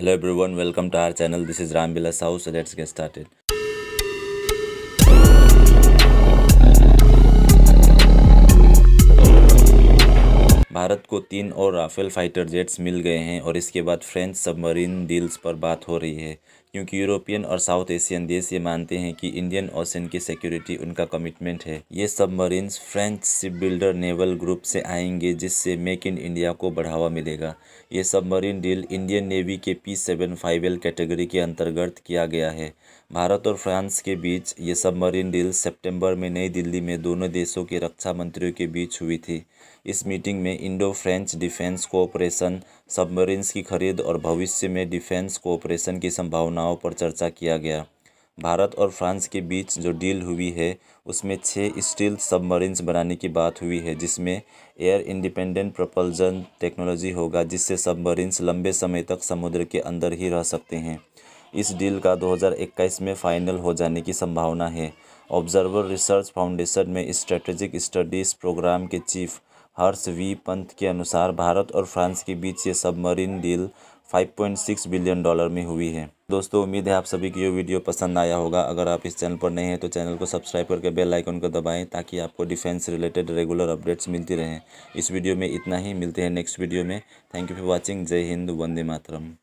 hello everyone welcome to our channel this is Rambilas house let's get started Bharat को तीन और Rafale fighter jets मिल गए हैं और इसके बाद फ्रेंच सबमरीन डील्स पर बात हो रही है क्योंकि यूरोपियन और साउथ एशियन देश ये मानते हैं कि इंडियन ओशन की सिक्योरिटी उनका कमिटमेंट है ये marine French ship builder naval group से आएंगे जिससे मेक इन इंडिया को बढ़ावा मिलेगा ये सबमरीन डील इंडियन नेवी के P seven five L category के अंतर्गत किया गया है भारत और फ्रांस के बीच ये सबमरीन डील सेप्टेम्बर में नई दिल्ली में दोनों देशों के रक्षा मंत्रियों के बीच हुई थी इस मीटिंग में Indo French defence cooperation submarines की खरीद और भविष्य में डिफेंस कोऑपरेशन की संभावना संभावनाओं पर चर्चा किया गया भारत और फ्रांस के बीच जो डील हुई है उसमें छः स्टील सबमरीन्स बनाने की बात हुई है जिसमें एयर इंडिपेंडेंट प्रपल्जन टेक्नोलॉजी होगा जिससे सबमरीन्स लंबे समय तक समुद्र के अंदर ही रह सकते हैं इस डील का 2021 में फाइनल हो जाने की संभावना है ऑब्जर्वर रिसर्च फाउंडेशन में स्ट्रेटेजिक स्टडीज़ प्रोग्राम के चीफ हर्ष वी पंत के अनुसार भारत और फ्रांस के बीच ये सबमरीन डील 5.6 बिलियन डॉलर में हुई है दोस्तों उम्मीद है आप सभी की ये वीडियो पसंद आया होगा अगर आप इस चैनल पर नए हैं तो चैनल को सब्सक्राइब करके बेल आइकन को दबाएं ताकि आपको डिफेंस रिलेटेड रेगुलर अपडेट्स मिलती रहें इस वीडियो में इतना ही मिलते हैं नेक्स्ट वीडियो में thank you for watching Jai Hind Vande Mataram